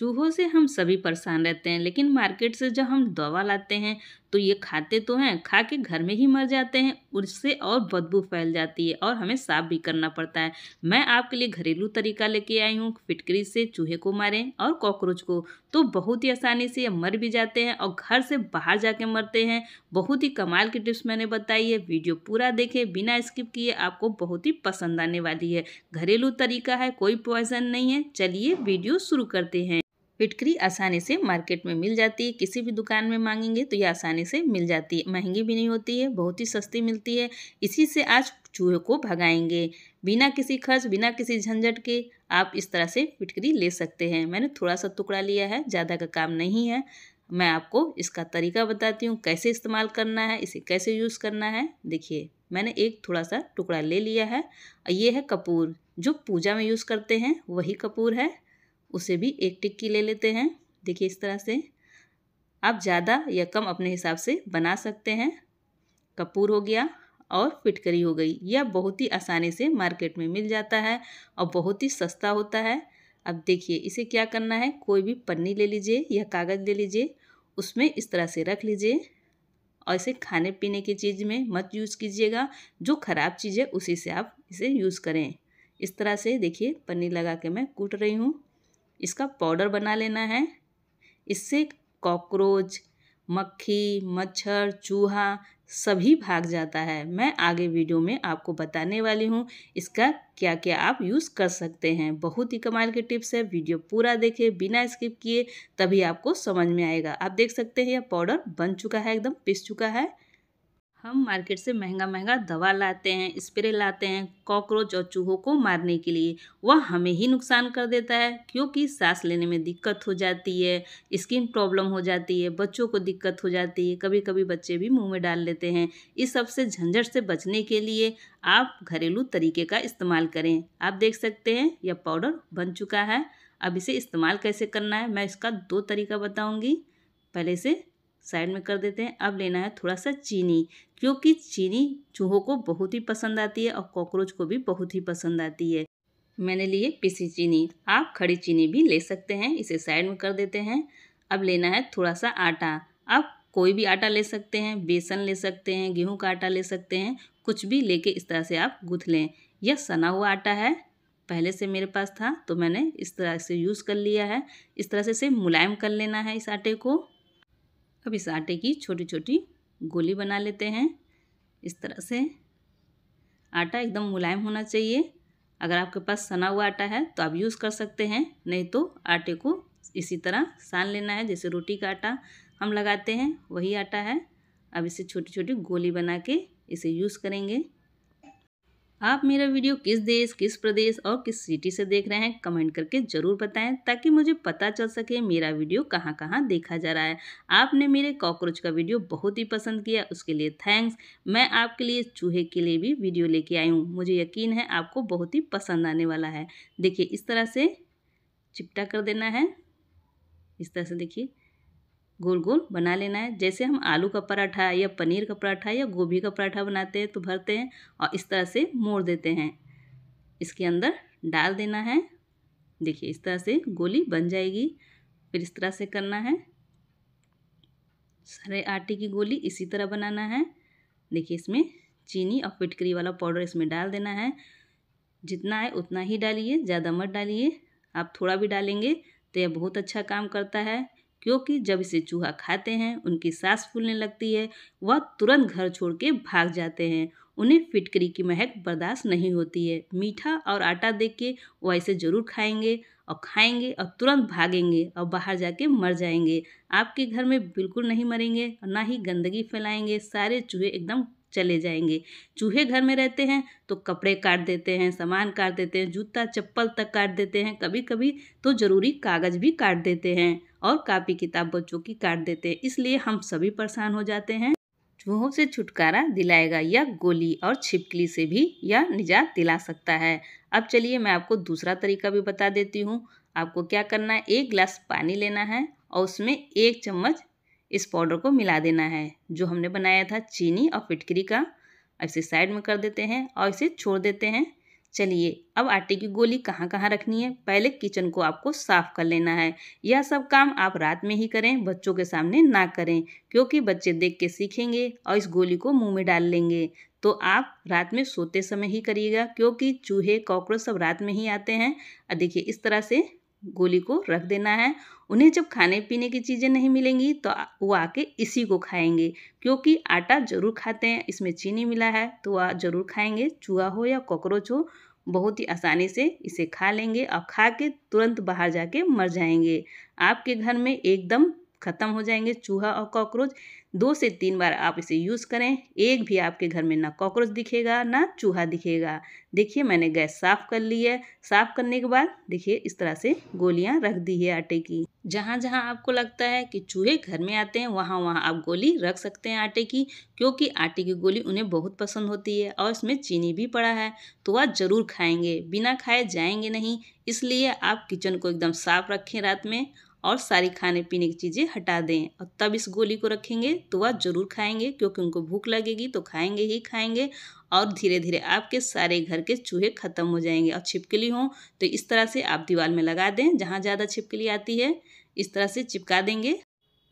चूहों से हम सभी परेशान रहते हैं लेकिन मार्केट से जब हम दवा लाते हैं तो ये खाते तो हैं खा के घर में ही मर जाते हैं उससे और बदबू फैल जाती है और हमें साफ भी करना पड़ता है मैं आपके लिए घरेलू तरीका लेके आई हूँ फिटकरी से चूहे को मारें और कॉकरोच को तो बहुत ही आसानी से ये मर भी जाते हैं और घर से बाहर जाके मरते हैं बहुत ही कमाल की टिप्स मैंने बताई है वीडियो पूरा देखें बिना स्किप किए आपको बहुत ही पसंद आने वाली है घरेलू तरीका है कोई पॉइजन नहीं है चलिए वीडियो शुरू करते हैं फिटकरी आसानी से मार्केट में मिल जाती है किसी भी दुकान में मांगेंगे तो ये आसानी से मिल जाती है महंगी भी नहीं होती है बहुत ही सस्ती मिलती है इसी से आज चूहे को भगाएंगे बिना किसी खर्च बिना किसी झंझट के आप इस तरह से फिटकरी ले सकते हैं मैंने थोड़ा सा टुकड़ा लिया है ज़्यादा का काम नहीं है मैं आपको इसका तरीका बताती हूँ कैसे इस्तेमाल करना है इसे कैसे यूज़ करना है देखिए मैंने एक थोड़ा सा टुकड़ा ले लिया है ये है कपूर जो पूजा में यूज़ करते हैं वही कपूर है उसे भी एक टिक्की ले लेते हैं देखिए इस तरह से आप ज़्यादा या कम अपने हिसाब से बना सकते हैं कपूर हो गया और फिटकरी हो गई यह बहुत ही आसानी से मार्केट में मिल जाता है और बहुत ही सस्ता होता है अब देखिए इसे क्या करना है कोई भी पन्नी ले लीजिए या कागज़ ले लीजिए उसमें इस तरह से रख लीजिए और इसे खाने पीने की चीज़ में मत यूज़ कीजिएगा जो ख़राब चीज़ है उसी से आप इसे यूज़ करें इस तरह से देखिए पन्नी लगा के मैं कूट रही हूँ इसका पाउडर बना लेना है इससे कॉकरोच मक्खी मच्छर चूहा सभी भाग जाता है मैं आगे वीडियो में आपको बताने वाली हूँ इसका क्या क्या आप यूज़ कर सकते हैं बहुत ही कमाल की टिप्स है वीडियो पूरा देखें बिना स्किप किए तभी आपको समझ में आएगा आप देख सकते हैं यह पाउडर बन चुका है एकदम पिस चुका है हम मार्केट से महंगा महंगा दवा लाते हैं स्प्रे लाते हैं कॉकरोच और चूहों को मारने के लिए वह हमें ही नुकसान कर देता है क्योंकि सांस लेने में दिक्कत हो जाती है स्किन प्रॉब्लम हो जाती है बच्चों को दिक्कत हो जाती है कभी कभी बच्चे भी मुंह में डाल लेते हैं इस सब से झंझट से बचने के लिए आप घरेलू तरीके का इस्तेमाल करें आप देख सकते हैं यह पाउडर बन चुका है अब इसे इस्तेमाल कैसे करना है मैं इसका दो तरीका बताऊँगी पहले से साइड में कर देते हैं अब लेना है थोड़ा सा चीनी क्योंकि चीनी चूहों को बहुत ही पसंद आती है और कॉकरोच को भी बहुत ही पसंद आती है मैंने लिए पिसी चीनी आप खड़ी चीनी भी ले सकते हैं इसे साइड में कर देते हैं अब लेना है थोड़ा सा आटा आप कोई भी आटा ले सकते हैं बेसन ले सकते हैं गेहूं का आटा ले सकते हैं कुछ भी लेके इस तरह से आप गूँथ लें यह सना हुआ आटा है पहले से मेरे पास था तो मैंने इस तरह से यूज़ कर लिया है इस तरह से इसे मुलायम कर लेना है इस आटे को अब इस आटे की छोटी छोटी गोली बना लेते हैं इस तरह से आटा एकदम मुलायम होना चाहिए अगर आपके पास सना हुआ आटा है तो आप यूज़ कर सकते हैं नहीं तो आटे को इसी तरह सान लेना है जैसे रोटी का आटा हम लगाते हैं वही आटा है अब इसे छोटी छोटी गोली बना के इसे यूज़ करेंगे आप मेरा वीडियो किस देश किस प्रदेश और किस सिटी से देख रहे हैं कमेंट करके ज़रूर बताएं ताकि मुझे पता चल सके मेरा वीडियो कहाँ कहाँ देखा जा रहा है आपने मेरे कॉकरोच का वीडियो बहुत ही पसंद किया उसके लिए थैंक्स मैं आपके लिए चूहे के लिए भी वीडियो लेके आई हूँ मुझे यकीन है आपको बहुत ही पसंद आने वाला है देखिए इस तरह से चिपटा कर देना है इस तरह से देखिए गोल गोल बना लेना है जैसे हम आलू का पराठा या पनीर का पराठा या गोभी का पराठा बनाते हैं तो भरते हैं और इस तरह से मोड़ देते हैं इसके अंदर डाल देना है देखिए इस तरह से गोली बन जाएगी फिर इस तरह से करना है सारे आटे की गोली इसी तरह बनाना है देखिए इसमें चीनी और फिटकरी वाला पाउडर इसमें डाल देना है जितना है उतना ही डालिए ज़्यादा मत डालिए आप थोड़ा भी डालेंगे तो यह बहुत अच्छा काम करता है क्योंकि जब इसे चूहा खाते हैं उनकी सांस फूलने लगती है वह तुरंत घर छोड़ के भाग जाते हैं उन्हें फिटकरी की महक बर्दाश्त नहीं होती है मीठा और आटा देख के वह इसे ज़रूर खाएंगे और खाएंगे और तुरंत भागेंगे और बाहर जाके मर जाएंगे आपके घर में बिल्कुल नहीं मरेंगे और ना ही गंदगी फैलाएंगे सारे चूहे एकदम चले जाएंगे चूहे घर में रहते हैं तो कपड़े काट देते हैं सामान काट देते हैं जूता चप्पल तक काट देते हैं कभी कभी तो ज़रूरी कागज़ भी काट देते हैं और कापी किताब बच्चों की काट देते हैं इसलिए हम सभी परेशान हो जाते हैं चूहों से छुटकारा दिलाएगा या गोली और छिपकली से भी यह निजात दिला सकता है अब चलिए मैं आपको दूसरा तरीका भी बता देती हूँ आपको क्या करना है एक गिलास पानी लेना है और उसमें एक चम्मच इस पाउडर को मिला देना है जो हमने बनाया था चीनी और फिटकरी का इसे साइड में कर देते हैं और इसे छोड़ देते हैं चलिए अब आटे की गोली कहाँ कहाँ रखनी है पहले किचन को आपको साफ़ कर लेना है यह सब काम आप रात में ही करें बच्चों के सामने ना करें क्योंकि बच्चे देख के सीखेंगे और इस गोली को मुंह में डाल लेंगे तो आप रात में सोते समय ही करिएगा क्योंकि चूहे कॉकरोच सब रात में ही आते हैं और देखिए इस तरह से गोली को रख देना है उन्हें जब खाने पीने की चीज़ें नहीं मिलेंगी तो वो आके इसी को खाएंगे क्योंकि आटा ज़रूर खाते हैं इसमें चीनी मिला है तो वह ज़रूर खाएंगे चूहा हो या कॉकरोच हो बहुत ही आसानी से इसे खा लेंगे और खा के तुरंत बाहर जाके मर जाएंगे आपके घर में एकदम ख़त्म हो जाएंगे चूहा और कॉकरोच दो से तीन बार आप इसे यूज़ करें एक भी आपके घर में ना कॉकरोच दिखेगा ना चूहा दिखेगा देखिए मैंने गैस साफ़ कर ली है साफ़ करने के बाद देखिए इस तरह से गोलियां रख दी है आटे की जहाँ जहाँ आपको लगता है कि चूहे घर में आते हैं वहाँ वहाँ आप गोली रख सकते हैं आटे की क्योंकि आटे की गोली उन्हें बहुत पसंद होती है और इसमें चीनी भी पड़ा है तो वह ज़रूर खाएंगे बिना खाए जाएंगे नहीं इसलिए आप किचन को एकदम साफ़ रखें रात में और सारी खाने पीने की चीज़ें हटा दें और तब इस गोली को रखेंगे तो वह ज़रूर खाएंगे क्योंकि उनको भूख लगेगी तो खाएंगे ही खाएंगे और धीरे धीरे आपके सारे घर के चूहे ख़त्म हो जाएंगे और छिपकली हों तो इस तरह से आप दीवार में लगा दें जहाँ ज़्यादा छिपकली आती है इस तरह से चिपका देंगे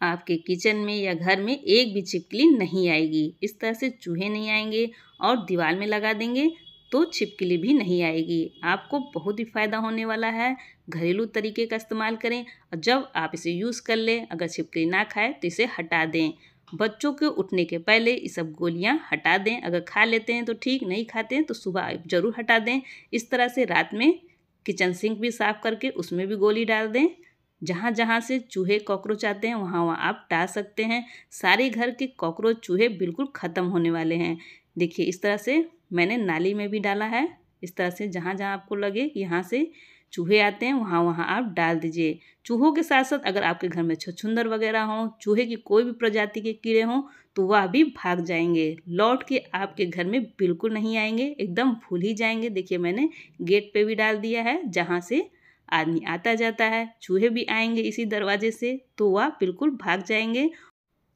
आपके किचन में या घर में एक भी छिपकली नहीं आएगी इस तरह से चूहे नहीं आएंगे और दीवार में लगा देंगे तो छिपकली भी नहीं आएगी आपको बहुत ही फ़ायदा होने वाला है घरेलू तरीके का इस्तेमाल करें और जब आप इसे यूज़ कर लें अगर छिपकली ना खाए तो इसे हटा दें बच्चों के उठने के पहले ये सब गोलियां हटा दें अगर खा लेते हैं तो ठीक नहीं खाते हैं तो सुबह ज़रूर हटा दें इस तरह से रात में किचन सिंक भी साफ़ करके उसमें भी गोली डाल दें जहाँ जहाँ से चूहे कॉकरोच आते हैं वहाँ वहाँ आप डाल सकते हैं सारे घर के कॉकरोच चूहे बिल्कुल ख़त्म होने वाले हैं देखिए इस तरह से मैंने नाली में भी डाला है इस तरह से जहाँ जहाँ आपको लगे कि यहाँ से चूहे आते हैं वहाँ वहाँ आप डाल दीजिए चूहों के साथ साथ अगर आपके घर में छछुंदर वगैरह हों चूहे की कोई भी प्रजाति के कीड़े हों तो वह भी भाग जाएंगे लौट के आपके घर में बिल्कुल नहीं आएंगे एकदम भूल ही जाएंगे देखिए मैंने गेट पे भी डाल दिया है जहाँ से आदमी आता जाता है चूहे भी आएंगे इसी दरवाजे से तो वह बिल्कुल भाग जाएंगे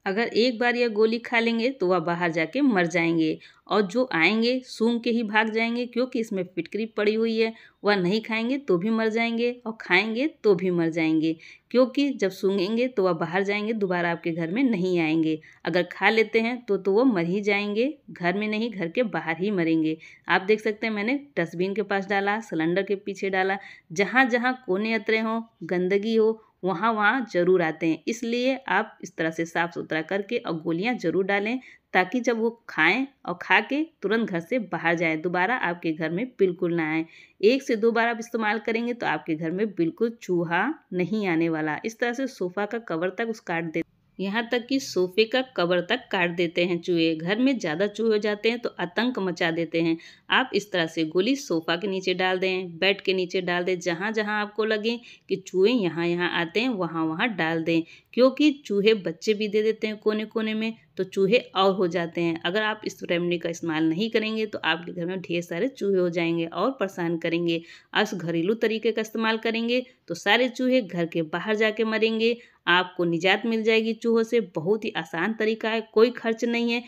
अगर एक बार यह गोली खा लेंगे तो वह बाहर जाके मर जाएंगे और जो आएंगे सूंघ के ही भाग जाएंगे क्योंकि इसमें फिटकरी पड़ी हुई है वह नहीं खाएंगे तो भी मर जाएंगे और खाएंगे तो भी मर जाएंगे क्योंकि जब सूंघेंगे तो वह बाहर जाएंगे दोबारा आपके घर में नहीं आएंगे अगर खा लेते हैं तो तो वो मर ही जाएंगे घर में नहीं घर के बाहर ही मरेंगे आप देख सकते हैं मैंने डस्टबिन के पास डाला सिलेंडर के पीछे डाला जहाँ जहाँ कोने अतरे हों गंदगी हो वहाँ वहाँ ज़रूर आते हैं इसलिए आप इस तरह से साफ़ सुथरा करके और गोलियाँ ज़रूर डालें ताकि जब वो खाएं और खा के तुरंत घर से बाहर जाएं दोबारा आपके घर में बिल्कुल ना आए एक से दो बार आप इस्तेमाल करेंगे तो आपके घर में बिल्कुल चूहा नहीं आने वाला इस तरह से सोफ़ा का कवर तक उस काट दे यहाँ तक कि सोफे का कवर तक काट देते हैं चूहे घर में ज़्यादा चूहे हो जाते हैं तो आतंक मचा देते हैं आप इस तरह से गोली सोफ़ा के नीचे डाल दें बेड के नीचे डाल दें जहाँ जहाँ आपको लगे कि चूहे यहाँ यहाँ आते हैं वहाँ वहाँ डाल दें क्योंकि चूहे बच्चे भी दे देते हैं कोने कोने में तो चूहे और हो जाते हैं अगर आप इस रेमडी का इस्तेमाल नहीं करेंगे तो आपके घर में ढेर सारे चूहे हो जाएंगे और परेशान करेंगे आप घरेलू तरीके का इस्तेमाल करेंगे तो सारे चूहे घर के बाहर जाके मरेंगे आपको निजात मिल जाएगी चूहों से बहुत ही आसान तरीका है कोई खर्च नहीं है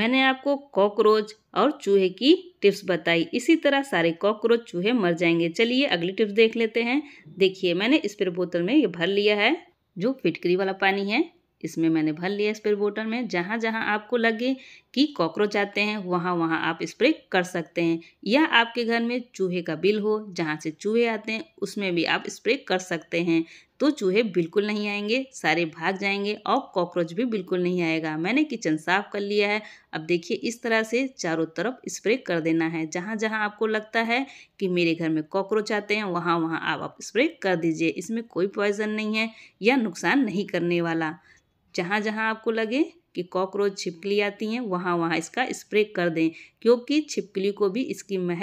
मैंने आपको कॉकरोच और चूहे की टिप्स बताई इसी तरह सारे कॉकरोच चूहे मर जाएंगे चलिए अगली टिप्स देख लेते हैं देखिए मैंने इस पर बोतल में ये भर लिया है जो फिटकरी वाला पानी है इसमें मैंने भर लिया स्प्रे बोतल में जहाँ जहाँ आपको लगे कि कॉकरोच आते हैं वहाँ वहाँ आप स्प्रे कर सकते हैं या आपके घर में चूहे का बिल हो जहाँ से चूहे आते हैं उसमें भी आप स्प्रे कर सकते हैं तो चूहे बिल्कुल नहीं आएंगे सारे भाग जाएंगे और कॉकरोच भी बिल्कुल नहीं आएगा मैंने किचन साफ कर लिया है अब देखिए इस तरह से चारों तरफ स्प्रे कर देना है जहाँ जहाँ आपको लगता है कि मेरे घर में कॉकरोच आते हैं वहाँ वहाँ आप, आप स्प्रे कर दीजिए इसमें कोई पॉइजन नहीं है या नुकसान नहीं करने वाला जहाँ जहाँ आपको लगे कि कॉकरोच छिपकली आती हैं वहाँ वहाँ इसका स्प्रे कर दें क्योंकि छिपकली को भी इसकी महक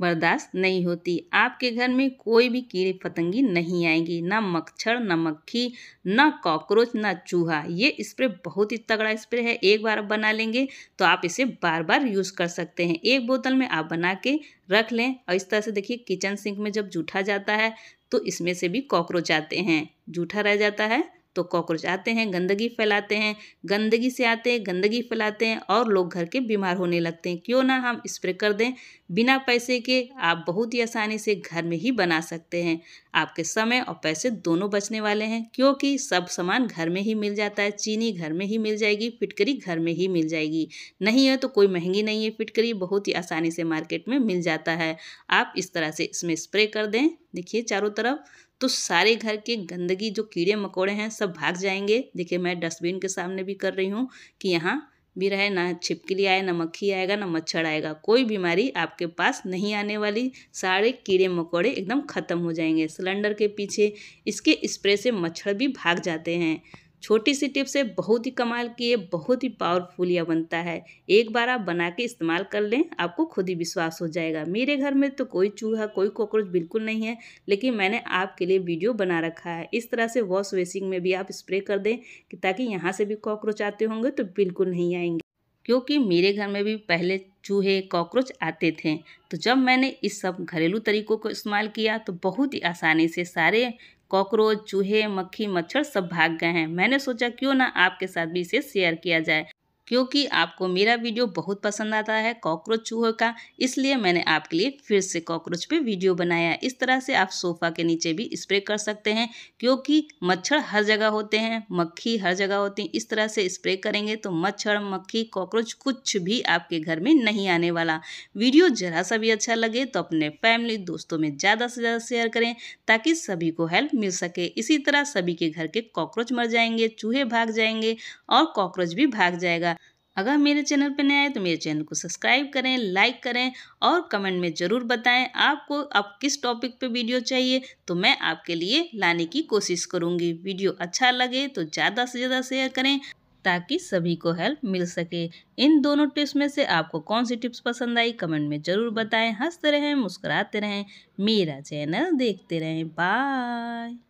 बर्दाश्त नहीं होती आपके घर में कोई भी कीड़े पतंगी नहीं आएंगी ना मच्छर ना मक्खी ना कॉकरोच ना चूहा ये स्प्रे बहुत ही तगड़ा स्प्रे है एक बार आप बना लेंगे तो आप इसे बार बार यूज़ कर सकते हैं एक बोतल में आप बना के रख लें और इस तरह से देखिए किचन सिंक में जब जूठा जाता है तो इसमें से भी कॉकरोच आते हैं जूठा रह जाता है तो कॉकरोच आते हैं गंदगी फैलाते हैं गंदगी से आते हैं गंदगी फैलाते हैं और लोग घर के बीमार होने लगते हैं क्यों ना हम स्प्रे कर दें बिना पैसे के आप बहुत ही आसानी से घर में ही बना सकते हैं आपके समय और पैसे दोनों बचने वाले हैं क्योंकि सब सामान घर में ही मिल जाता है चीनी घर में ही मिल जाएगी फिटकरी घर में ही मिल जाएगी नहीं है तो कोई महंगी नहीं है फिटकरी बहुत ही आसानी से मार्केट में मिल जाता है आप इस तरह से इसमें स्प्रे कर दें देखिए चारों तरफ तो सारे घर के गंदगी जो कीड़े मकोड़े हैं सब भाग जाएंगे देखिए मैं डस्टबिन के सामने भी कर रही हूँ कि यहाँ भी रहे ना छिपकली आए ना मक्खी आएगा ना मच्छर आएगा कोई बीमारी आपके पास नहीं आने वाली सारे कीड़े मकोड़े एकदम ख़त्म हो जाएंगे सिलेंडर के पीछे इसके स्प्रे से मच्छर भी भाग जाते हैं छोटी सी टिप से बहुत ही कमाल की ये बहुत ही पावरफुल यह बनता है एक बार आप बना के इस्तेमाल कर लें आपको खुद ही विश्वास हो जाएगा मेरे घर में तो कोई चूहा कोई कॉकरोच बिल्कुल नहीं है लेकिन मैंने आपके लिए वीडियो बना रखा है इस तरह से वॉश बेसिन में भी आप स्प्रे कर दें कि ताकि यहाँ से भी कॉकरोच आते होंगे तो बिल्कुल नहीं आएंगे क्योंकि मेरे घर में भी पहले चूहे कॉकरोच आते थे तो जब मैंने इस सब घरेलू तरीकों को इस्तेमाल किया तो बहुत ही आसानी से सारे कॉकरोच चूहे मक्खी मच्छर सब भाग गए हैं मैंने सोचा क्यों ना आपके साथ भी इसे शेयर किया जाए क्योंकि आपको मेरा वीडियो बहुत पसंद आता है कॉकरोच चूहे का इसलिए मैंने आपके लिए फिर से कॉकरोच पे वीडियो बनाया इस तरह से आप सोफ़ा के नीचे भी स्प्रे कर सकते हैं क्योंकि मच्छर हर जगह होते हैं मक्खी हर जगह होती है इस तरह से स्प्रे करेंगे तो मच्छर मक्खी कॉकरोच कुछ भी आपके घर में नहीं आने वाला वीडियो जरा सा भी अच्छा लगे तो अपने फैमिली दोस्तों में ज़्यादा से ज़्यादा शेयर करें ताकि सभी को हेल्प मिल सके इसी तरह सभी के घर के कॉकरोच मर जाएंगे चूहे भाग जाएंगे और कॉकरोच भी भाग जाएगा अगर मेरे चैनल पर नए आए तो मेरे चैनल को सब्सक्राइब करें लाइक करें और कमेंट में ज़रूर बताएं आपको आप किस टॉपिक पे वीडियो चाहिए तो मैं आपके लिए लाने की कोशिश करूँगी वीडियो अच्छा लगे तो ज़्यादा से ज़्यादा शेयर करें ताकि सभी को हेल्प मिल सके इन दोनों टिप्स में से आपको कौन सी टिप्स पसंद आई कमेंट में ज़रूर बताएं हंसते रहें मुस्कुराते रहें मेरा चैनल देखते रहें बाय